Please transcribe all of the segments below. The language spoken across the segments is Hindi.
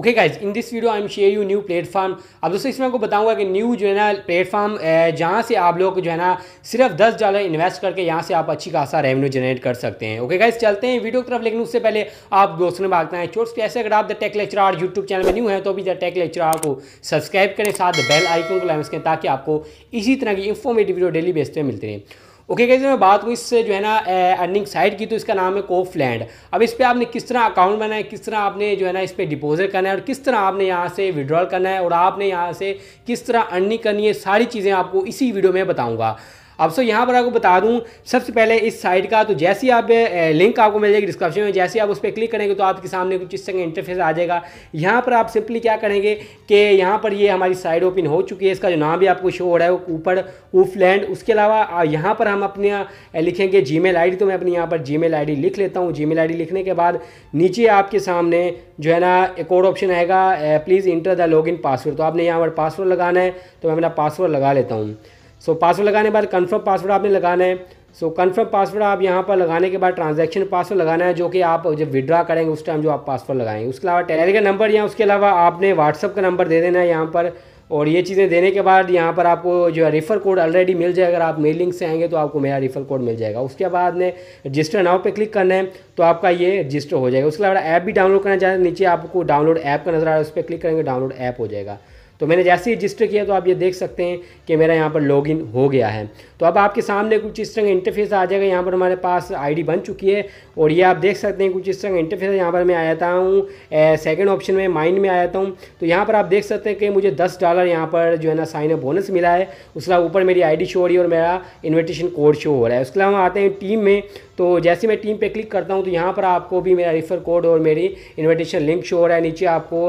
Okay guys in this video I am share you new platform अब दोस्तों इसमें आपको बताऊंगा कि न्यू जो है ना प्लेटफॉर्म जहाँ से आप लोग जो है ना सिर्फ दस डॉलर इन्वेस्ट करके यहाँ से आप अच्छी खासा रेवेन्यू जनरेट कर सकते हैं ओके गाइज चलते हैं वीडियो की तरफ लेकिन उससे पहले आप दोस्तों में भागते हैं चोट्स कैसे अगर आप the tech lecture YouTube channel में न्यू है तो भी द टेक लेक्चर को सब्सक्राइब करें साथ बेल आइकन को लाइन करें ताकि आपको इसी तरह की इन्फॉर्मेटिव वीडियो डेली बेस पर मिलते रहें ओके कैसे मैं बात हुई इससे जो है ना अर्निंग साइड की तो इसका नाम है कोफ लैंड अब इस पर आपने किस तरह अकाउंट बनाया है किस तरह आपने जो है ना इस पर डिपोजिट करना है और किस तरह आपने यहाँ से विड्रॉल करना है और आपने यहाँ से किस तरह अर्निंग करनी है सारी चीज़ें आपको इसी वीडियो में बताऊँगा अब सो यहाँ पर आपको बता दूँ सबसे पहले इस साइट का तो जैसे ही आप लिंक आपको मिल जाएगी डिस्क्रिप्शन में जैसे ही आप उस पर क्लिक करेंगे तो आपके सामने कुछ इस तरह इंटरफेस आ जाएगा यहाँ पर आप सिंपली क्या करेंगे कि यहाँ पर ये हमारी साइट ओपन हो चुकी है इसका जो नाम भी आपको शो हो रहा है ऊपर ऊफ लैंड उसके अलावा यहाँ पर हम अपने लिखेंगे जी मेल तो मैं अपनी यहाँ पर जी मेल लिख लेता हूँ जी मेल लिखने के बाद नीचे आपके सामने जो है ना एक और ऑप्शन आएगा please enter the log password तो आपने यहाँ पर पासवर्ड लगाना है तो मैं अपना पासवर्ड लगा लेता हूँ सो पासवर्ड लगाने के बाद कन्फर्म पासवर्ड आपने लगाना है सो कन्फर्म पासवर्ड आप यहाँ पर लगाने के बाद ट्रांजेक्शन पासवर्ड लगाना है जो कि आप जब विड्रा करेंगे उस टाइम जो आप पासवर्ड लगाएंगे उसके अलावा टेलरी का नंबर या उसके अलावा आपने व्हाट्सअप का नंबर दे देना है यहाँ पर और ये चीज़ें देने के बाद यहाँ पर आपको जो है रेफ़र कोड ऑलरेडी मिल जाएगा अगर आप मेल लिंक से आएंगे तो आपको मेरा रेफ़र कोड मिल जाएगा उसके बाद ने रजिस्टर नाव पे क्लिक करना है तो आपका ये रजिस्टर हो जाएगा उसके अलावा ऐप भी डाउनलोड करना चाहते हैं नीचे आपको डाउनलोड ऐप का नजर आ रहा है उस पर क्लिक करेंगे डाउनलोड ऐप हो जाएगा तो मैंने जैसे ही रजिस्टर किया तो आप ये देख सकते हैं कि मेरा यहाँ पर लॉगिन हो गया है तो अब आपके सामने कुछ इस तरह का इंटरफेस आ जाएगा यहाँ पर हमारे पास आईडी बन चुकी है और ये आप देख सकते हैं कुछ इस तरह का इंटरफेस यहाँ पर मैं आ जाता हूँ सेकेंड ऑप्शन में माइंड में आ जाता हूँ तो यहाँ पर आप देख सकते हैं कि मुझे दस डॉलर यहाँ पर जो है ना साइन अप बोनस मिला है उसके अलावा ऊपर मेरी डी शो हो रही है और मेरा इन्विटेशन कोड शो हो रहा है उसके अलावा हम आते हैं टीम में तो जैसे मैं टीम पे क्लिक करता हूँ तो यहाँ पर आपको भी मेरा रेफर कोड और मेरी इन्विटेशन लिंक शो हो रहा है नीचे आपको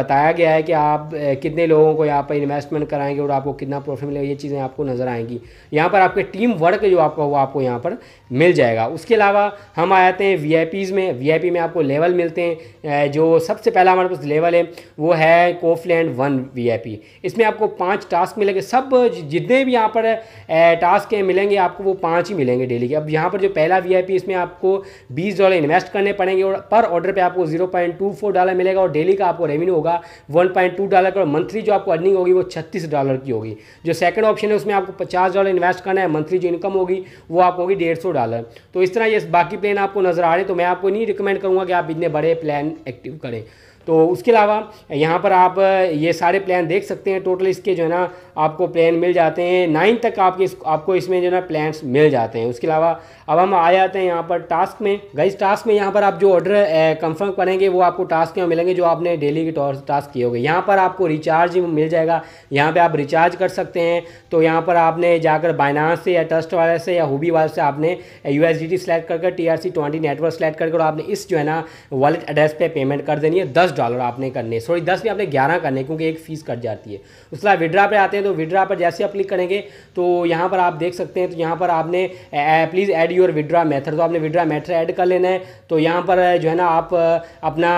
बताया गया है कि आप कितने कितने लोगों को यहाँ पर इन्वेस्टमेंट कराएंगे और आपको कितना प्रॉफिट मिलेगा ये चीज़ें आपको नज़र आएंगी यहाँ पर आपके टीम वर्क जो आपका हुआ आपको यहाँ पर मिल जाएगा उसके अलावा हम आ जाते हैं वी में वी में आपको लेवल मिलते हैं जो सबसे पहला हमारे पास लेवल है वो है कोफलैंड वन वी इसमें आपको पाँच टास्क मिलेंगे सब जितने भी यहाँ पर टास्क हैं मिलेंगे आपको वो पाँच ही मिलेंगे डेली के अब यहाँ पर जो पहला वी इसमें आपको बीस डॉलर इन्वेस्ट करने पड़ेंगे और पर ऑर्डर पर आपको जीरो डॉलर मिलेगा और डेली का आपको रेवेन्यू होगा वन डॉलर का मंथ मंथली जो आपको अर्निंग होगी वो छत्तीस डॉलर की होगी जो सेकंड ऑप्शन है उसमें आपको पचास डॉलर इन्वेस्ट करना है मंथली जो इनकम होगी वो आपको होगी डेढ़ सौ डॉलर तो इस तरह ये बाकी प्लान आपको नज़र आ रहे तो मैं आपको नहीं रिकमेंड करूँगा कि आप इतने बड़े प्लान एक्टिव करें तो उसके अलावा यहाँ पर आप ये सारे प्लान देख सकते हैं टोटल इसके जो है ना आपको प्लान मिल जाते हैं नाइन तक आपके इस, आपको इसमें जो ना प्लान्स मिल जाते हैं उसके अलावा अब हम आ जाते हैं यहाँ पर टास्क में गाइस टास्क में यहाँ पर आप जो ऑर्डर कंफर्म करेंगे वो आपको टास्क में मिलेंगे जो आपने डेली के टास्क किए होंगे यहाँ पर आपको रिचार्ज मिल जाएगा यहाँ पर आप रिचार्ज कर सकते हैं तो यहाँ पर आपने जाकर बाइनास से या ट्रस्ट वाले से या हुबी वाले से आपने यू एस डी कर T R C twenty network select करके और आपने इस जो है ना वॉलेट एड्रेस पर पेमेंट कर देनी है दस डॉलर आपने करने सॉरी दस में आपने ग्यारह करने क्योंकि एक फीस कट जाती है उसके बाद विड्रा पे आते हैं तो विड्रा पर जैसे आप क्लिक करेंगे तो यहाँ पर आप देख सकते हैं तो यहाँ पर आपने please add your withdraw method तो आपने विड्रा मेथड ऐड कर लेना है तो यहाँ पर जो है ना आप अपना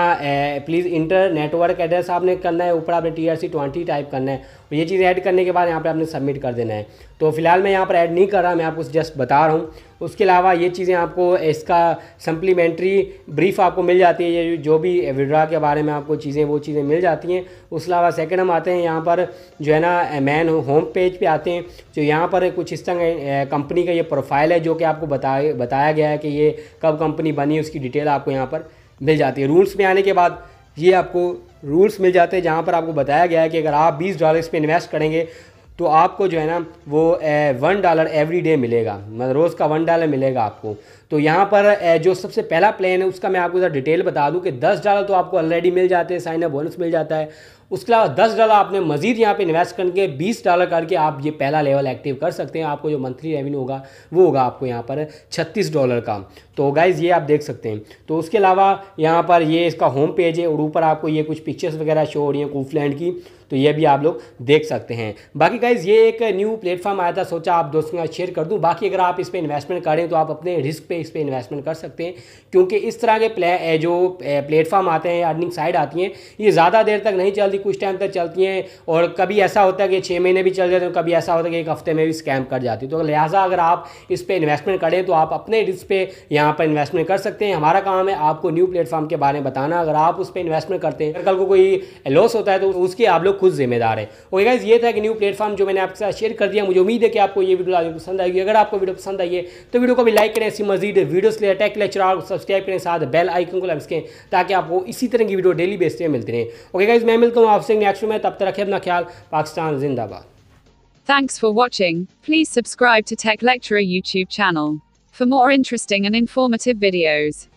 प्लीज़ इंटर नेटवर्क एड्रेस आपने करना है ऊपर आपने T R C twenty type करना है तो ये चीज़ ऐड करने के बाद यहाँ पर आपने सबमिट कर देना है तो फिलहाल मैं यहाँ पर ऐड नहीं कर रहा मैं आपको जस्ट बता रहा हूँ उसके अलावा ये चीज़ें आपको इसका सप्लीमेंट्री ब्रीफ आपको मिल जाती है ये जो भी विड्रा के बारे में आपको चीज़ें वो चीज़ें मिल जाती हैं उसके अलावा सेकेंड हम आते हैं यहाँ पर जो है ना मैन होम पेज पे आते हैं जो यहाँ पर कुछ इस तरह कंपनी का ये प्रोफाइल है जो कि आपको बताया बताया गया है कि ये कब कंपनी बनी उसकी डिटेल आपको यहाँ पर मिल जाती है रूल्स में आने के बाद ये आपको रूल्स मिल जाते हैं जहाँ पर आपको बताया गया है कि अगर आप बीस डॉलर्स पे इन्वेस्ट करेंगे तो आपको जो है ना वो वन डॉलर एवरी डे मिलेगा मतलब रोज़ का वन डॉलर मिलेगा आपको तो यहाँ पर जो सबसे पहला प्लान है उसका मैं आपको ज़रा डिटेल बता दूँ कि दस डॉलर तो आपको ऑलरेडी मिल जाते हैं साइन अप बोनस मिल जाता है उसके अलावा दस डॉलर आपने मजीद यहाँ पे इन्वेस्ट करके बीस डॉलर करके आप ये पहला लेवल एक्टिव कर सकते हैं आपको जो मंथली रेवेन्यू होगा वो होगा आपको यहाँ पर छत्तीस डॉलर का तो गाइज़ ये आप देख सकते हैं तो उसके अलावा यहाँ पर ये इसका होम पेज है और ऊपर आपको ये कुछ पिक्चर्स वगैरह शो हो रही हैं कूफलैंड की तो ये भी आप लोग देख सकते हैं बाकी गाइज ये एक न्यू प्लेटफॉर्म आया था सोचा आप दोस्तों के साथ शेयर कर दूं बाकी अगर आप इस पर इन्वेस्टमेंट करें तो आप अपने रिस्क पे इस पर इन्वेस्टमेंट कर सकते हैं क्योंकि इस तरह के प्ले जो प्लेटफॉर्म आते हैं अर्निंग साइड आती हैं ये ज़्यादा देर तक नहीं चलती वाली कुछ टाइम तक चलती हैं और कभी ऐसा होता है कि छः महीने भी चल जाते हैं तो कभी ऐसा होता है कि एक हफ्ते में भी स्कैम कर जाती है तो लिहाजा अगर आप इस पर इन्वेस्टमेंट करें तो आप अपने रिस्क पे यहाँ पर इन्वेस्टमेंट कर सकते हैं हमारा काम है आपको न्यू प्लेटफॉर्म के बारे में बताना अगर आप उस पर इन्वेस्टमेंट करते हैं अगर कल को कोई लॉस होता है तो उसके आप लोग खुद जिम्मेदार है ओके गाइज ये था कि न्यू प्लेटफॉर्म जो मैंने आपके साथ शेयर कर दिया मुझे उम्मीद है कि आपको ये वीडियो आज पसंद आएगी अगर आपको वीडियो पसंद आई है तो वीडियो को भी लाइक करें ऐसी मजीद वीडियोस लिए टेक लेक्चर और सब्सक्राइब करें साथ बेल आइकन को लमसकें ताकि आपको इसी तरह की वीडियो डेली बेस पर मिलती रहे ओके गाइज मैं मिलता हूँ Thanks for watching. Please subscribe to Tech Lecturer YouTube channel for more interesting and informative videos.